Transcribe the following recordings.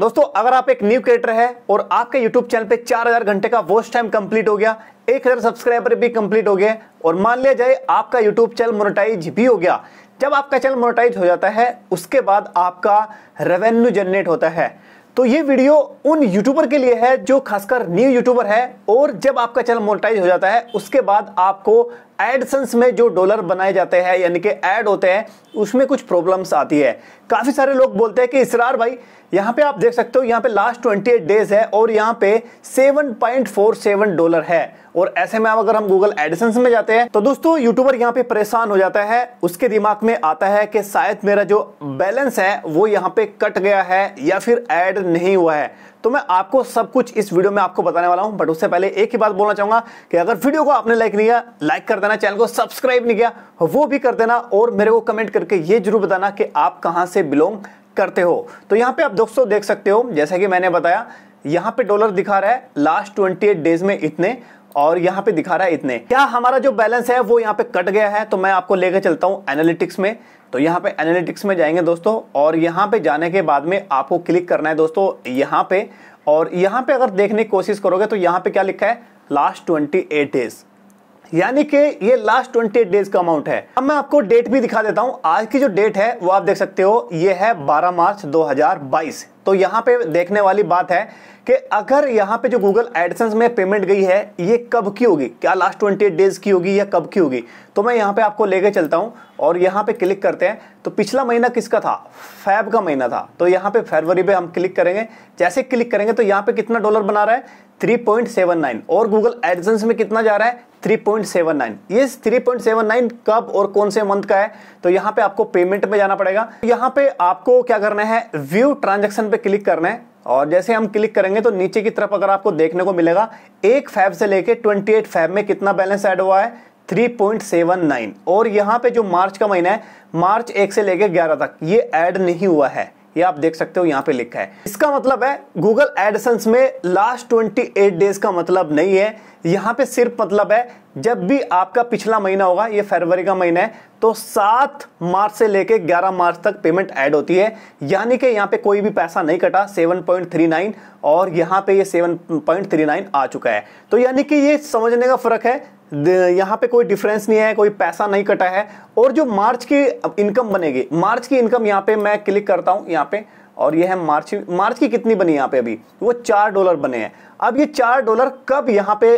दोस्तों अगर आप एक न्यू क्रिएटर है और आपके यूट्यूब चैनल पे 4000 घंटे का वॉच टाइम कंप्लीट हो गया 1000 सब्सक्राइबर भी कंप्लीट हो गए और मान लिया जाए आपका यूट्यूब चैनल मोनेटाइज भी हो गया जब आपका चैनल मोनेटाइज हो जाता है उसके बाद आपका रेवेन्यू जनरेट होता है तो ये वीडियो उन यूट्यूबर के लिए है जो खासकर न्यू यूट्यूबर है और जब आपका चैनल मोनेटाइज हो जाता है उसके बाद आपको एडसेंस में जो डॉलर बनाए जाते हैं यानी कि ऐड होते हैं उसमें कुछ प्रॉब्लम्स आती है काफ़ी सारे लोग बोलते हैं कि इसरार भाई यहाँ पे आप देख सकते हो यहाँ पे लास्ट 28 डेज है और यहाँ पे 7.47 डॉलर है और ऐसे में अगर हम गूगल एडिसन में जाते हैं तो दोस्तों यूट्यूबर यहाँ पे परेशान हो जाता है उसके दिमाग में आता है कि शायद मेरा जो बैलेंस है वो यहाँ पे कट गया है या फिर ऐड नहीं हुआ है तो मैं आपको सब कुछ इस वीडियो में आपको बताने वाला हूं बट उससे पहले एक ही बात बोलना चाहूंगा कि अगर वीडियो को आपने लाइक नहीं किया लाइक कर देना चैनल को सब्सक्राइब नहीं किया वो भी कर देना और मेरे को कमेंट करके ये जरूर बताना कि आप कहां से बिलोंग करते हो तो यहां पे आप दोस्तों देख सकते हो जैसा कि मैंने बताया यहां पे डॉलर दिखा रहा है लास्ट 28 डेज में इतने और यहाँ पे दिखा रहा है इतने क्या हमारा जो बैलेंस है वो यहाँ पे कट गया है तो मैं आपको लेकर चलता हूँ एनालिटिक्स में तो यहाँ पे एनालिटिक्स में जाएंगे दोस्तों और यहाँ पे जाने के बाद में आपको क्लिक करना है दोस्तों यहाँ पे और यहाँ पे अगर देखने की कोशिश करोगे तो यहाँ पे क्या लिखा है लास्ट ट्वेंटी एट डेज यानी कि ये लास्ट ट्वेंटी डेज का अमाउंट है अब मैं आपको डेट भी दिखा देता हूं आज की जो डेट है वो आप देख सकते हो ये है बारह मार्च दो तो यहां पे देखने वाली बात है कि अगर यहां पे जो गूगल एडसेंस में पेमेंट गई है ये कब की होगी क्या लास्ट ट्वेंटी डेज की होगी या कब की होगी तो मैं यहां पे आपको लेके चलता हूं और यहां पे क्लिक करते हैं तो पिछला महीना किसका था फैब का महीना था तो यहां पे फरवरी पे हम क्लिक करेंगे जैसे क्लिक करेंगे तो यहां पे कितना डॉलर बना रहा है 3.79 और गूगल एडसेंस में कितना जा रहा है 3.79 ये 3.79 कब और कौन से मंथ का है तो यहां पे आपको पेमेंट में जाना पड़ेगा यहां पे आपको क्या करना है व्यू ट्रांजेक्शन पे क्लिक करना है और जैसे हम क्लिक करेंगे तो नीचे की तरफ अगर आपको देखने को मिलेगा एक फैब से लेके 28 फैब में कितना बैलेंस ऐड हुआ है 3.79 और यहां पे जो मार्च का महीना है मार्च एक से लेके 11 तक ये ऐड नहीं हुआ है ये आप देख सकते हो यहाँ पे लिखा है इसका मतलब है गूगल एडसेंस में लास्ट 28 डेज का मतलब नहीं है यहाँ पे सिर्फ मतलब है जब भी आपका पिछला महीना होगा ये फरवरी का महीना है तो 7 मार्च से लेके 11 मार्च तक पेमेंट ऐड होती है यानी कि यहाँ पे कोई भी पैसा नहीं कटा 7.39 और यहाँ पे ये 7.39 आ चुका है तो यानी कि ये समझने का फर्क है यहाँ पे कोई डिफरेंस नहीं है कोई पैसा नहीं कटा है और जो मार्च की इनकम बनेगी मार्च की इनकम यहाँ पे मैं क्लिक करता हूँ यहाँ पे और ये है मार्च मार्च की कितनी बनी यहाँ पे अभी वो चार डॉलर बने हैं अब ये चार डॉलर कब यहाँ पे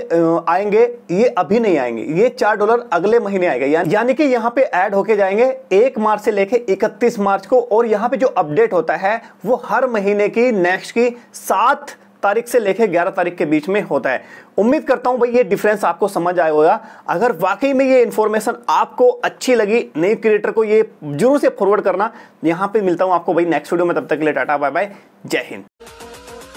आएंगे ये अभी नहीं आएंगे ये चार डॉलर अगले महीने आएगा या, यानी कि यहाँ पे ऐड होके जाएंगे एक मार्च से लेके 31 मार्च को और यहाँ पे जो अपडेट होता है वो हर महीने की नेक्स्ट की सात तारीख से लेकर ग्यारह तारीख के बीच में होता है उम्मीद करता हूं भाई ये डिफरेंस आपको समझ आया होगा अगर वाकई में ये इंफॉर्मेशन आपको अच्छी लगी नए क्रिएटर को ये जरूर से फॉरवर्ड करना यहां पे मिलता हूं आपको भाई नेक्स्ट वीडियो में तब तक के लिए टाटा बाय बाय जय हिंद